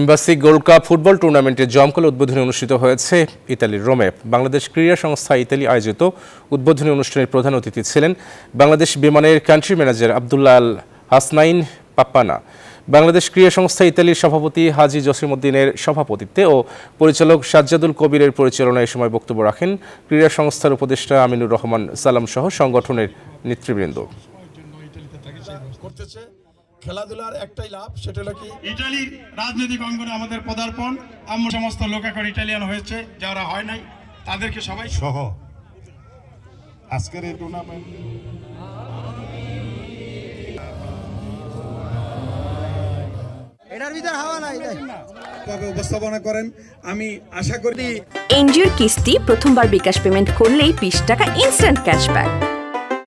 embassy gold cup football টুর্নামেন্টের জমকাল উদ্বোধনী অনুষ্ঠিত হয়েছে ইতালির রোমে বাংলাদেশ ক্রীড়া সংস্থা ইতালি আয়োজিত উদ্বোধনী অনুষ্ঠানের প্রধান অতিথি ছিলেন বাংলাদেশ বিমানের কান্ট্রি ম্যানেজার আবদুল্লাহ আল হাসনাইন পাপ্পানা বাংলাদেশ ক্রীড়া সংস্থা ইতালির সভাপতি হাজি জসিমুদ্দিনের সভাপতিত্বে ও পরিচালক সাজ্জাদুল কবিরের পরিচালনায় এ সময় বক্তব্য রাখেন ক্রীড়া সংস্থার উপদেষ্টা আমিনুর রহমান সালাম সহ সংগঠনের নেতৃবৃন্দ খেলাধুলার একটাই লাভ সেটা হলো কি ইটালির রাজনৈতিক অঙ্গনে আমাদের পদার্পণ আমরা সমস্ত লোক এখন ইটালিয়ান হয়েছে যারা হয় নাই তাদেরকে সবাই সহ আজকের এই টুর্নামেন্ট এটার হাওয়া নাই উপস্থাপনা করেন আমি আশা করি এনজিওর কিস্তি প্রথমবার বিকাশ পেমেন্ট করলেই বিশ টাকা ইনস্ট্যান্ট ক্যাশব্যাক